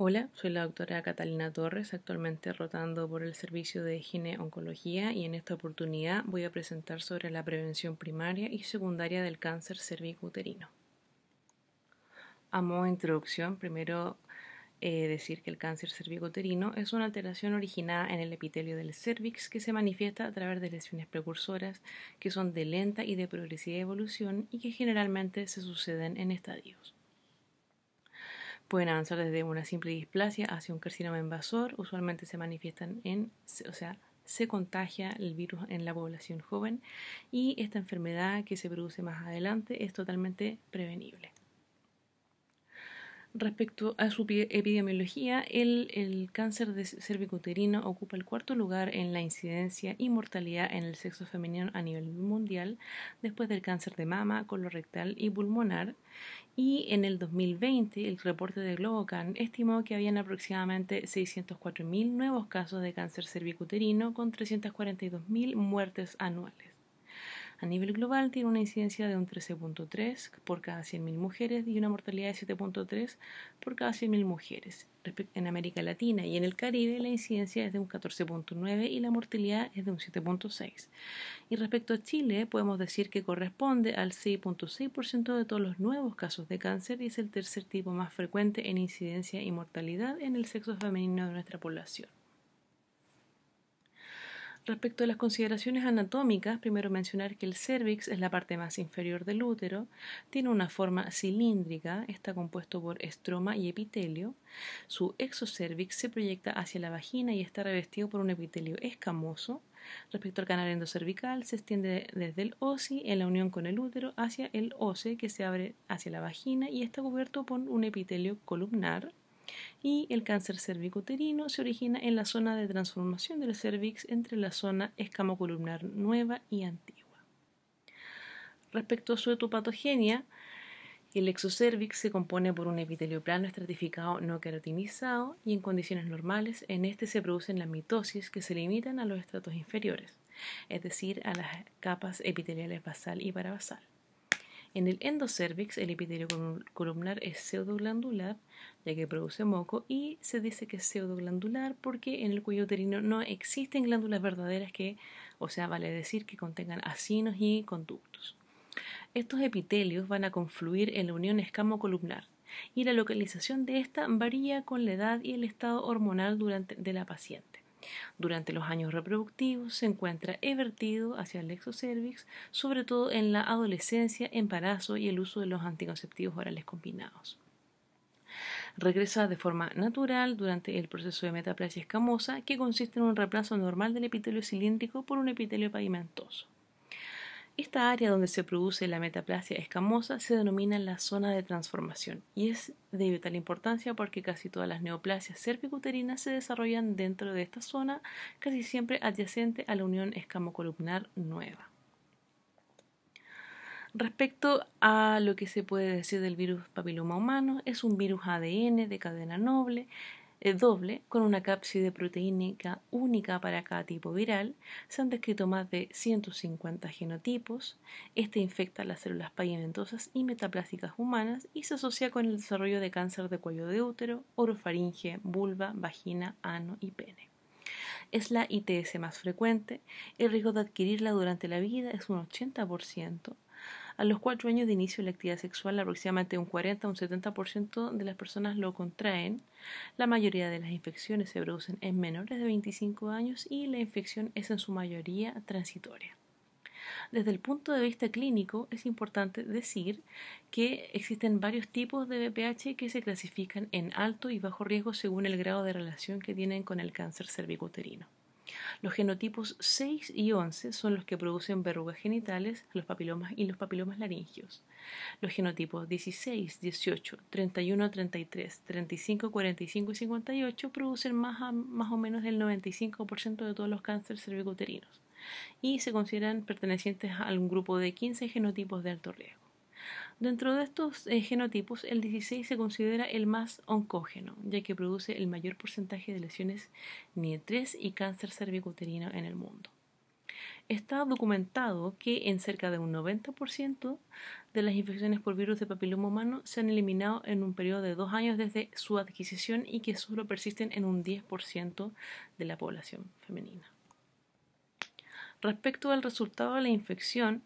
Hola, soy la doctora Catalina Torres, actualmente rotando por el Servicio de Higiene Oncología y en esta oportunidad voy a presentar sobre la prevención primaria y secundaria del cáncer cervicuterino. A modo de introducción, primero eh, decir que el cáncer cervicuterino es una alteración originada en el epitelio del cervix que se manifiesta a través de lesiones precursoras que son de lenta y de progresiva evolución y que generalmente se suceden en estadios. Pueden avanzar desde una simple displasia hacia un carcinoma invasor. Usualmente se manifiestan en, o sea, se contagia el virus en la población joven y esta enfermedad que se produce más adelante es totalmente prevenible. Respecto a su epidemiología, el, cáncer de cervicuterino ocupa el cuarto lugar en la incidencia y mortalidad en el sexo femenino a nivel mundial, después del cáncer de mama, colorectal y pulmonar. Y en el 2020, el reporte de Globocan estimó que habían aproximadamente 604.000 nuevos casos de cáncer cervicuterino con 342.000 muertes anuales. A nivel global tiene una incidencia de un 13.3 por cada 100.000 mujeres y una mortalidad de 7.3 por cada 100.000 mujeres. En América Latina y en el Caribe la incidencia es de un 14.9 y la mortalidad es de un 7.6. Y respecto a Chile podemos decir que corresponde al 6.6% de todos los nuevos casos de cáncer y es el tercer tipo más frecuente en incidencia y mortalidad en el sexo femenino de nuestra población. Respecto a las consideraciones anatómicas, primero mencionar que el cérvix es la parte más inferior del útero, tiene una forma cilíndrica, está compuesto por estroma y epitelio, su exocervix se proyecta hacia la vagina y está revestido por un epitelio escamoso, Respecto al canal endocervical, se extiende desde el osi en la unión con el útero hacia el OCE que se abre hacia la vagina y está cubierto por un epitelio columnar y el cáncer cervicuterino se origina en la zona de transformación del cervix entre la zona escamocolumnar nueva y antigua. Respecto a su etopatogenia, el exocervix se compone por un epitelio plano estratificado no queratinizado y en condiciones normales en este se producen las mitosis que se limitan a los estratos inferiores, es decir, a las capas epiteliales basal y parabasal. En el endocervix, el epitelio columnar es pseudoglandular, ya que produce moco, y se dice que es pseudoglandular porque en el cuello uterino no existen glándulas verdaderas que, o sea, vale decir que contengan acinos y conductos. Estos epitelios van a confluir en la unión escamo-columnar y la localización de esta varía con la edad y el estado hormonal durante, de la paciente. Durante los años reproductivos se encuentra evertido hacia el exocervix, sobre todo en la adolescencia, embarazo y el uso de los anticonceptivos orales combinados. Regresa de forma natural durante el proceso de metaplasia escamosa, que consiste en un reemplazo normal del epitelio cilíndrico por un epitelio pavimentoso. Esta área donde se produce la metaplasia escamosa se denomina la zona de transformación y es de vital importancia porque casi todas las neoplasias cervicuterinas se desarrollan dentro de esta zona, casi siempre adyacente a la unión escamocolumnar nueva. Respecto a lo que se puede decir del virus papiloma humano, es un virus ADN de cadena noble, doble con una cápside proteínica única para cada tipo viral. Se han descrito más de 150 genotipos. Este infecta las células pavimentosas y metaplásticas humanas y se asocia con el desarrollo de cáncer de cuello de útero, orofaringe, vulva, vagina, ano y pene. Es la ITS más frecuente. El riesgo de adquirirla durante la vida es un 80%. A los cuatro años de inicio de la actividad sexual, aproximadamente un 40 o un 70% de las personas lo contraen. La mayoría de las infecciones se producen en menores de 25 años y la infección es en su mayoría transitoria. Desde el punto de vista clínico, es importante decir que existen varios tipos de BPH que se clasifican en alto y bajo riesgo según el grado de relación que tienen con el cáncer cervicuterino. Los genotipos 6 y 11 son los que producen verrugas genitales, los papilomas y los papilomas laringios. Los genotipos 16, 18, 31, 33, 35, 45 y 58 producen más, o menos el 95% de todos los cánceres cervicouterinos y se consideran pertenecientes a un grupo de 15 genotipos de alto riesgo. Dentro de estos eh, genotipos, el 16 se considera el más oncógeno, ya que produce el mayor porcentaje de lesiones nie y cáncer cervicuterino en el mundo. Está documentado que en cerca de un 90% de las infecciones por virus de papiloma humano se han eliminado en un periodo de dos años desde su adquisición y que solo persisten en un 10% de la población femenina. Respecto al resultado de la infección,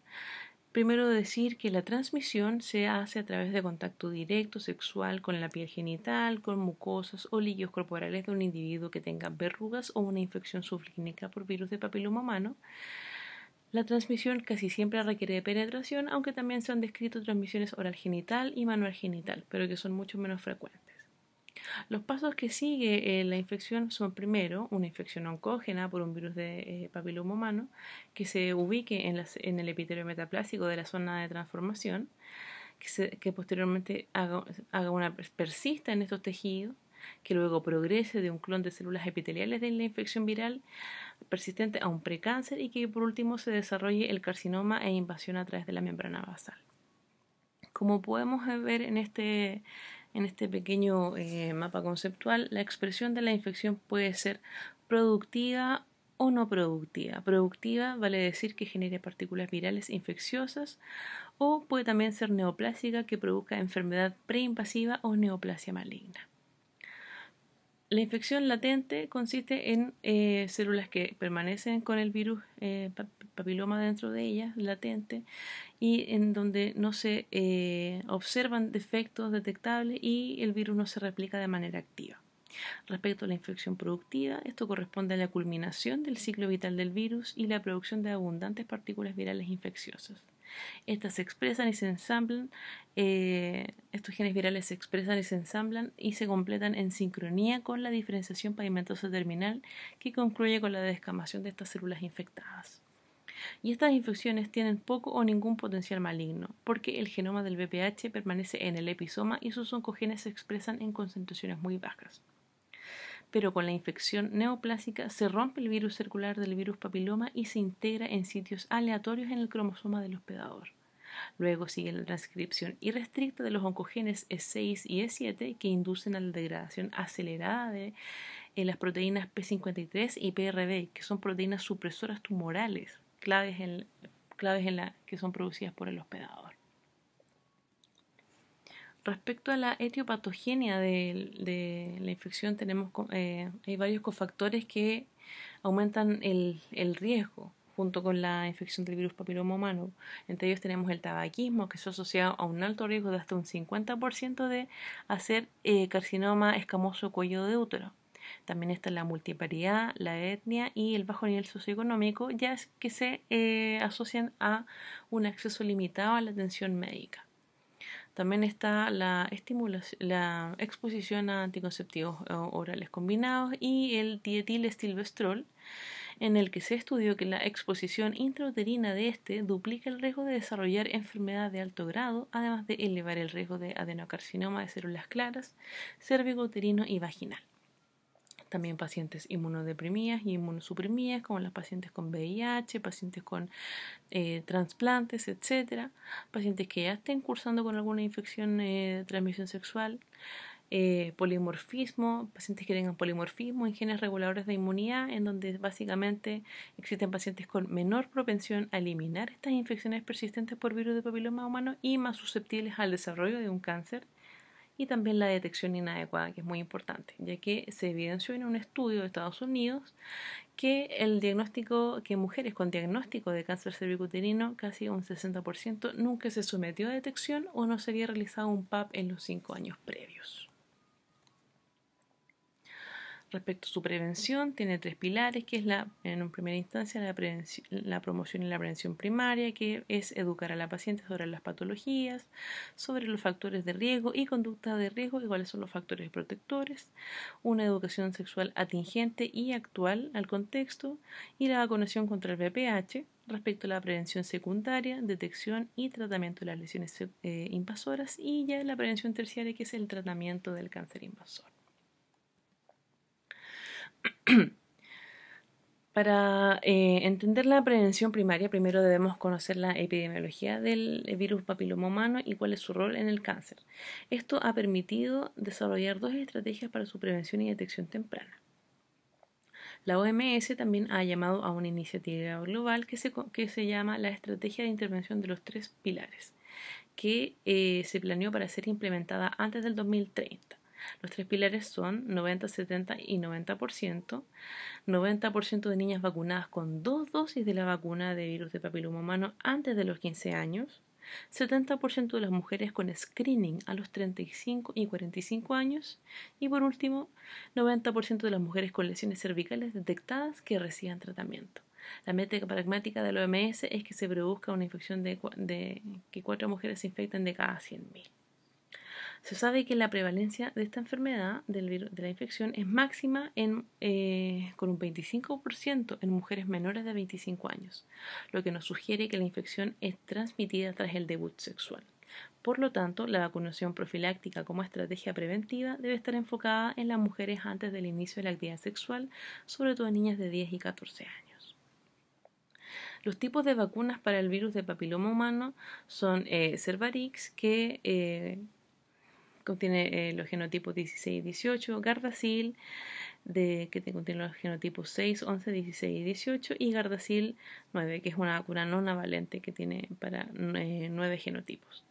Primero decir que la transmisión se hace a través de contacto directo sexual con la piel genital, con mucosas o líquidos corporales de un individuo que tenga verrugas o una infección subclínica por virus de papiloma humano. La transmisión casi siempre requiere de penetración, aunque también se han descrito transmisiones oral genital y manual genital, pero que son mucho menos frecuentes. Los pasos que sigue eh, la infección son primero una infección oncógena por un virus de eh, papiloma humano que se ubique en, el epitelio metaplásico de la zona de transformación, que, posteriormente una, persista en estos tejidos, que luego progrese de un clon de células epiteliales de la infección viral persistente a un precáncer y que por último se desarrolle el carcinoma e invasión a través de la membrana basal. Como podemos ver en este en este pequeño eh, mapa conceptual, la expresión de la infección puede ser productiva o no productiva. Productiva vale decir que genere partículas virales infecciosas o puede también ser neoplásica que provoca enfermedad preinvasiva o neoplasia maligna. La infección latente consiste en eh, células que permanecen con el virus eh, papiloma dentro de ellas, latente, y en donde no se eh, observan defectos detectables y el virus no se replica de manera activa. Respecto a la infección productiva, esto corresponde a la culminación del ciclo vital del virus y la producción de abundantes partículas virales infecciosas. Estas expresan y se ensamblan, eh, estos genes virales se expresan y se ensamblan y se completan en sincronía con la diferenciación pavimentosa terminal que concluye con la descamación de estas células infectadas. Y estas infecciones tienen poco o ningún potencial maligno, porque el genoma del BPH permanece en el episoma y sus oncogenes se expresan en concentraciones muy bajas pero con la infección neoplásica se rompe el virus circular del virus papiloma y se integra en sitios aleatorios en el cromosoma del hospedador. Luego sigue la transcripción irrestricta de los oncogenes E6 y E7 que inducen a la degradación acelerada de eh, las proteínas P53 y PRB, que son proteínas supresoras tumorales, claves en, la que son producidas por el hospedador. Respecto a la etiopatogenia de, la infección, tenemos eh, hay varios cofactores que aumentan el, riesgo junto con la infección del virus papiloma humano. Entre ellos tenemos el tabaquismo, que es asociado a un alto riesgo de hasta un 50% de hacer eh, carcinoma escamoso cuello de útero. También está la multiparidad, la etnia y el bajo nivel socioeconómico, ya que se eh, asocian a un acceso limitado a la atención médica. También está la, exposición a anticonceptivos eh, orales combinados y el dietilestilbestrol, en el que se estudió que la exposición intrauterina de este duplica el riesgo de desarrollar enfermedad de alto grado, además de elevar el riesgo de adenocarcinoma de células claras, cervicouterino y vaginal también pacientes inmunodeprimidas y inmunosuprimidas, como las pacientes con VIH, pacientes con eh, trasplantes, etcétera, pacientes que ya estén cursando con alguna infección eh, de transmisión sexual, eh, polimorfismo, pacientes que tengan polimorfismo en genes reguladores de inmunidad, en donde básicamente existen pacientes con menor propensión a eliminar estas infecciones persistentes por virus de papiloma humano y más susceptibles al desarrollo de un cáncer y también la detección inadecuada, que es muy importante, ya que se evidenció en un estudio de Estados Unidos que el diagnóstico, que mujeres con diagnóstico de cáncer cervicuterino, casi un 60%, nunca se sometió a detección o no se había realizado un PAP en los cinco años previos. Respecto a su prevención, tiene tres pilares, que es la, en primera instancia la, promoción y la prevención primaria, que es educar a la paciente sobre las patologías, sobre los factores de riesgo y conducta de riesgo y cuáles son los factores protectores, una educación sexual atingente y actual al contexto y la vacunación contra el VPH, respecto a la prevención secundaria, detección y tratamiento de las lesiones eh, invasoras y ya la prevención terciaria que es el tratamiento del cáncer invasor. Para eh, entender la prevención primaria, primero debemos conocer la epidemiología del eh, virus papiloma humano y cuál es su rol en el cáncer. Esto ha permitido desarrollar dos estrategias para su prevención y detección temprana. La OMS también ha llamado a una iniciativa global que se, que se llama la Estrategia de Intervención de los Tres Pilares, que eh, se planeó para ser implementada antes del 2030. Los tres pilares son 90, 70 y 90%. 90% de niñas vacunadas con dos dosis de la vacuna de virus de papiloma humano antes de los 15 años. 70% de las mujeres con screening a los 35 y 45 años. Y por último, 90% de las mujeres con lesiones cervicales detectadas que reciban tratamiento. La meta pragmática de OMS es que se produzca una infección de, que cuatro mujeres se infecten de cada 100.000. Se sabe que la prevalencia de esta enfermedad, de la infección, es máxima en, eh, con un 25% en mujeres menores de 25 años, lo que nos sugiere que la infección es transmitida tras el debut sexual. Por lo tanto, la vacunación profiláctica como estrategia preventiva debe estar enfocada en las mujeres antes del inicio de la actividad sexual, sobre todo en niñas de 10 y 14 años. Los tipos de vacunas para el virus de papiloma humano son eh, Cervarix, que eh, eh, contiene los genotipos 16 y 18, Gardasil, de, que contiene los genotipos 6, 11, 16 y 18, y Gardasil 9, que es una vacuna no navalente que tiene para 9 eh, genotipos.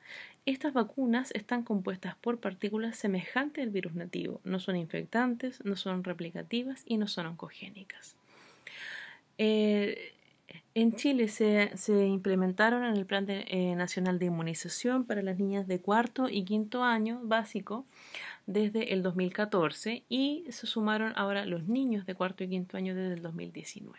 Estas vacunas están compuestas por partículas semejantes al virus nativo, no son infectantes, no son replicativas y no son oncogénicas. Eh, en Chile se, implementaron en el Plan eh, Nacional de Inmunización para las niñas de cuarto y quinto año básico desde el 2014 y se sumaron ahora los niños de cuarto y quinto año desde el 2019.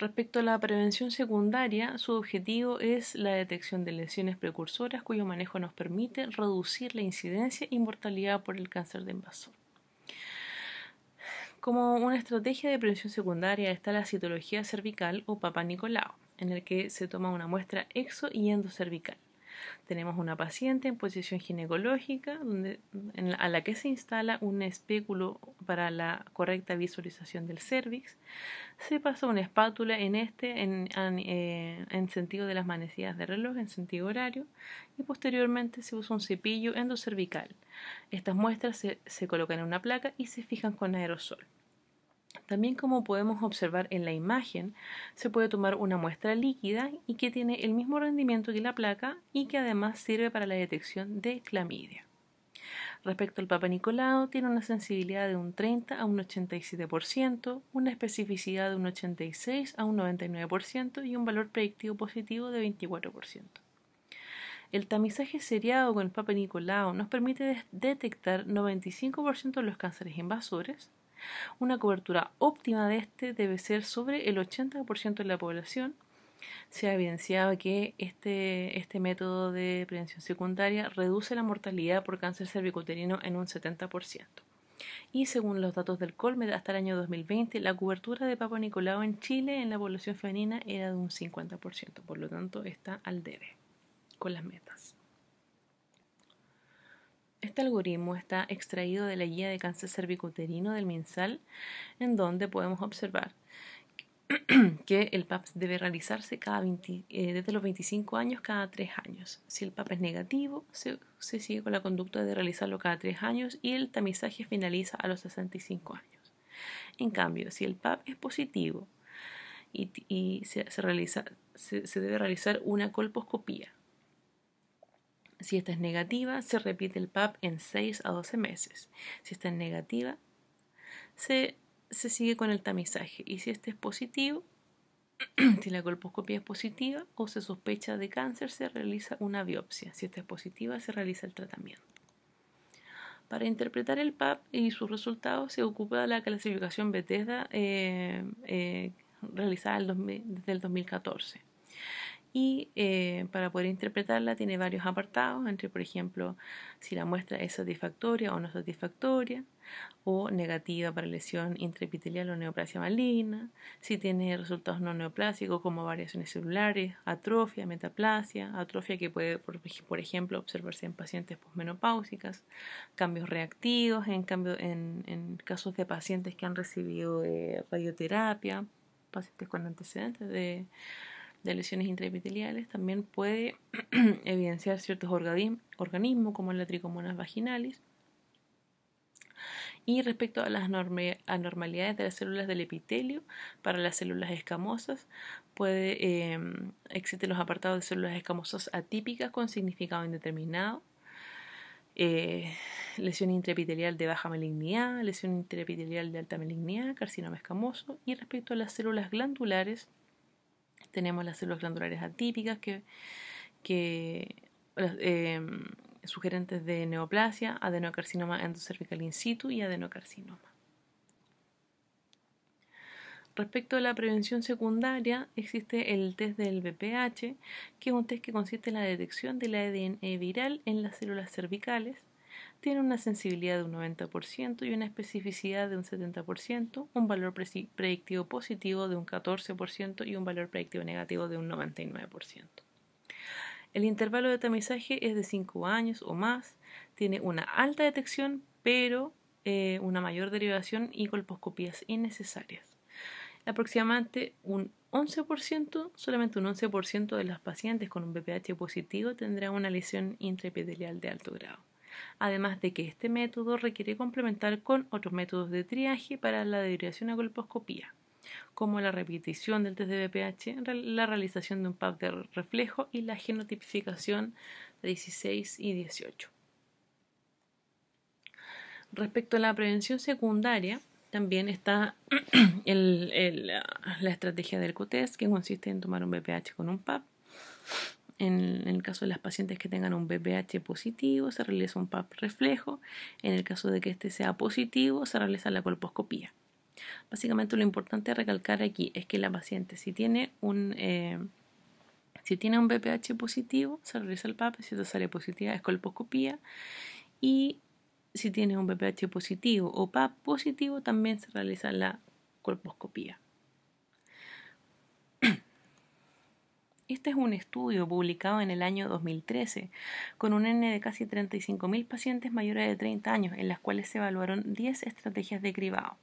Respecto a la prevención secundaria, su objetivo es la detección de lesiones precursoras cuyo manejo nos permite reducir la incidencia y mortalidad por el cáncer de invasor. Como una estrategia de prevención secundaria está la citología cervical o Papa Nicolau, en el que se toma una muestra exo y endocervical. Tenemos una paciente en posición ginecológica a la que se instala un espéculo para la correcta visualización del cervix. Se pasa una espátula en este en, eh, sentido de las manecillas de reloj, en sentido horario, y posteriormente se usa un cepillo endocervical. Estas muestras se colocan en una placa y se fijan con aerosol. También como podemos observar en la imagen, se puede tomar una muestra líquida y que tiene el mismo rendimiento que la placa y que además sirve para la detección de clamidia. Respecto al Papa tiene una sensibilidad de un 30 a un 87%, una especificidad de un 86 a un 99% y un valor predictivo positivo de 24%. El tamizaje seriado con el Papa nos permite detectar 95% de los cánceres invasores, una cobertura óptima de este debe ser sobre el 80% de la población. Se ha evidenciado que este, este método de prevención secundaria reduce la mortalidad por cáncer cervicuterino en un 70%. Y según los datos del Colmed, hasta el año 2020, la cobertura de Papa Nicolau en Chile en la población femenina era de un 50%, por lo tanto está al debe con las metas. Este algoritmo está extraído de la guía de cáncer cervicuterino del MinSal, en donde podemos observar que el PAP debe realizarse cada eh, desde los 25 años cada 3 años. Si el PAP es negativo, se, sigue con la conducta de realizarlo cada 3 años y el tamizaje finaliza a los 65 años. En cambio, si el PAP es positivo y, se, se debe realizar una colposcopía si esta es negativa, se repite el PAP en 6 a 12 meses. Si esta es negativa, se, sigue con el tamizaje. Y si este es positivo, si la colposcopia es positiva o se sospecha de cáncer, se realiza una biopsia. Si esta es positiva, se realiza el tratamiento. Para interpretar el PAP y sus resultados se ocupa la clasificación Bethesda eh, eh, realizada desde el 2014 y eh, para poder interpretarla tiene varios apartados, entre por ejemplo si la muestra es satisfactoria o no satisfactoria, o negativa para lesión intraepitelial o neoplasia maligna, si tiene resultados no neoplásicos como variaciones celulares, atrofia, metaplasia, atrofia que puede, por, ejemplo, observarse en pacientes posmenopáusicas, cambios reactivos en, cambio, en, casos de pacientes que han recibido eh, radioterapia, pacientes con antecedentes de de lesiones intraepiteliales, también puede evidenciar ciertos organismos como la tricomonas vaginalis. Y respecto a las anormalidades de las células del epitelio, para las células escamosas, puede, em, existen los apartados de células escamosas atípicas con significado indeterminado, eh, lesión intraepitelial de baja malignidad, lesión intraepitelial de alta malignidad, carcinoma escamoso. Y respecto a las células glandulares, tenemos las células glandulares atípicas que, em, sugerentes de neoplasia, adenocarcinoma endocervical in situ y adenocarcinoma. Respecto a la prevención secundaria, existe el test del BPH, que es un test que consiste en la detección de la ADN viral en las células cervicales tiene una sensibilidad de un 90% y una especificidad de un 70%, un valor predictivo positivo de un 14% y un valor predictivo negativo de un 99%. El intervalo de tamizaje es de 5 años o más, tiene una alta detección, pero eh, una mayor derivación y colposcopías innecesarias. Aproximadamente un 11%, solamente un 11% de las pacientes con un BPH positivo tendrá una lesión intraepitelial de alto grado además de que este método requiere complementar con otros métodos de triaje para la derivación a colposcopía, como la repetición del test de BPH, la realización de un PAP de reflejo y la genotipificación 16 y 18. Respecto a la prevención secundaria, también está la estrategia del COTES, que consiste en tomar un BPH con un PAP en el caso de las pacientes que tengan un BPH positivo, se realiza un PAP reflejo. En el caso de que este sea positivo, se realiza la colposcopía. Básicamente lo importante a recalcar aquí es que la paciente si tiene un, eh, si tiene un BPH positivo, se realiza el PAP, si esta sale positiva es colposcopía y si tiene un BPH positivo o PAP positivo, también se realiza la colposcopía. Este es un estudio publicado en el año 2013 con un N de casi 35.000 pacientes mayores de 30 años, en las cuales se evaluaron 10 estrategias de cribado.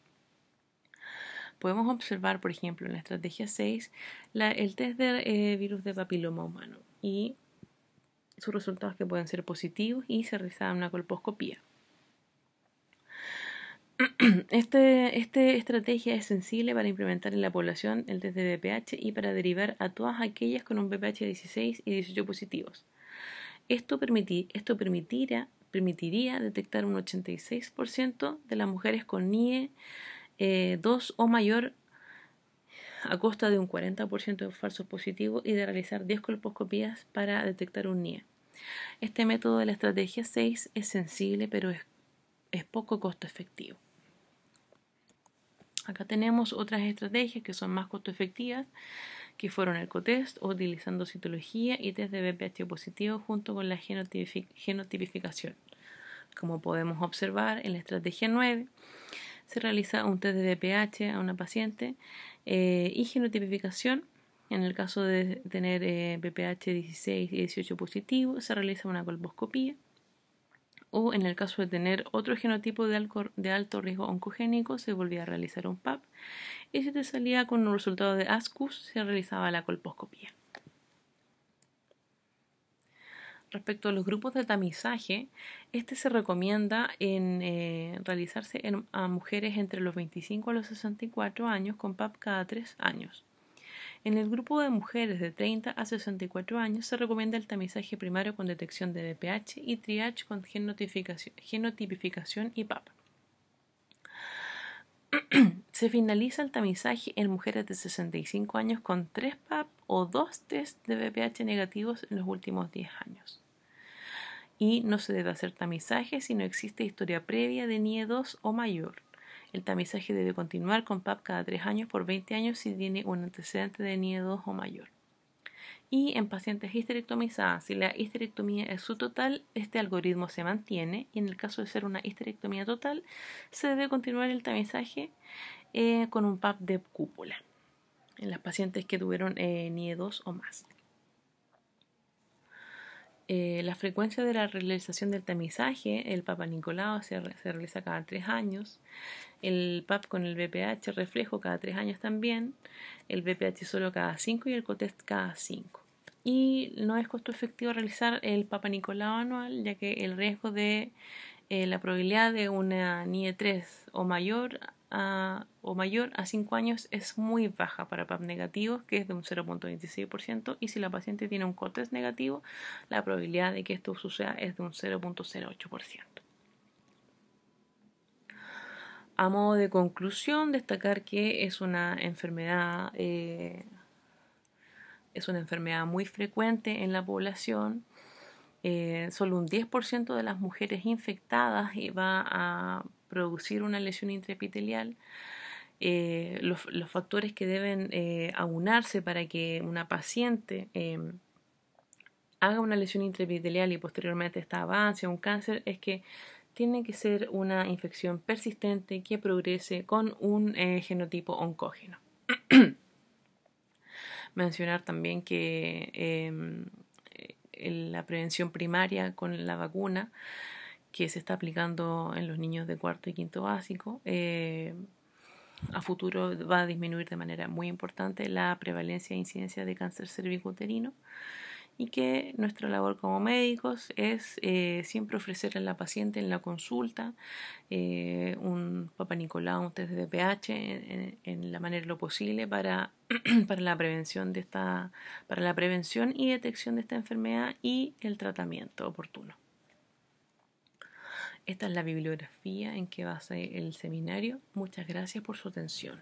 Podemos observar, por ejemplo, en la estrategia 6, el test del eh, virus de papiloma humano y sus resultados que pueden ser positivos y se realiza una colposcopía. Este, esta estrategia es sensible para implementar en la población el test de BPH y para derivar a todas aquellas con un BPH 16 y 18 positivos. Esto, permitiría detectar un 86% de las mujeres con NIE 2 eh, o mayor a costa de un 40% de falsos positivos y de realizar 10 colposcopías para detectar un NIE. Este método de la estrategia 6 es sensible pero es poco costo efectivo. Acá tenemos otras estrategias que son más costo efectivas, que fueron el cotest, utilizando citología y test de BPH positivo junto con la genotipificación. Como podemos observar en la estrategia 9, se realiza un test de BPH a una paciente eh, y genotipificación. En el caso de tener BPH eh, 16 y 18 positivo, se realiza una colposcopía o en el caso de tener otro genotipo de, alto riesgo oncogénico se volvía a realizar un PAP y si te salía con un resultado de ASCUS se realizaba la colposcopía. Respecto a los grupos de tamizaje, este se recomienda en eh, realizarse a mujeres entre los 25 a los 64 años con PAP cada 3 años. En el grupo de mujeres de 30 a 64 años se recomienda el tamizaje primario con detección de BPH y triage con genotipificación y PAP. se finaliza el tamizaje en mujeres de 65 años con 3 PAP o 2 test de BPH negativos en los últimos 10 años. Y no se debe hacer tamizaje si no existe historia previa de NIE 2 o mayor. El tamizaje debe continuar con PAP cada 3 años por 20 años si tiene un antecedente de NIE o mayor. Y en pacientes histerectomizadas, si la histerectomía es su total, este algoritmo se mantiene y en el caso de ser una histerectomía total, se debe continuar el tamizaje eh, con un PAP de cúpula en las pacientes que tuvieron eh, o más. Eh, la frecuencia de la realización del tamizaje, el Papa Nicolau se, realiza cada tres años, el PAP con el BPH reflejo cada tres años también, el BPH solo cada cinco y el COTEST cada cinco. Y no es costo efectivo realizar el Papa Nicolau anual, ya que el riesgo de eh, la probabilidad de una NIE 3 o mayor o mayor a 5 años es muy baja para PAP negativos, que es de un 0.26%, y si la paciente tiene un COTES negativo, la probabilidad de que esto suceda es de un 0.08%. A modo de conclusión, destacar que es una enfermedad, eh, es una enfermedad muy frecuente en la población. Eh, solo un 10% de las mujeres infectadas va a producir una lesión intraepitelial, eh, los, factores que deben eh, aunarse para que una paciente em, haga una lesión intraepitelial y posteriormente esta avance a un cáncer es que tiene que ser una infección persistente que progrese con un eh, genotipo oncógeno. Mencionar también que em, eh, la prevención primaria con la vacuna que se está aplicando en los niños de cuarto y quinto básico. Eh, a futuro va a disminuir de manera muy importante la prevalencia e incidencia de cáncer cervicuterino y que nuestra labor como médicos es eh, siempre ofrecer a la paciente en la consulta eh, un Papa Nicolau, un test de pH en, la manera lo posible para, para, la prevención de esta, para la prevención y detección de esta enfermedad y el tratamiento oportuno. Esta es la bibliografía en que a ser el seminario. Muchas gracias por su atención.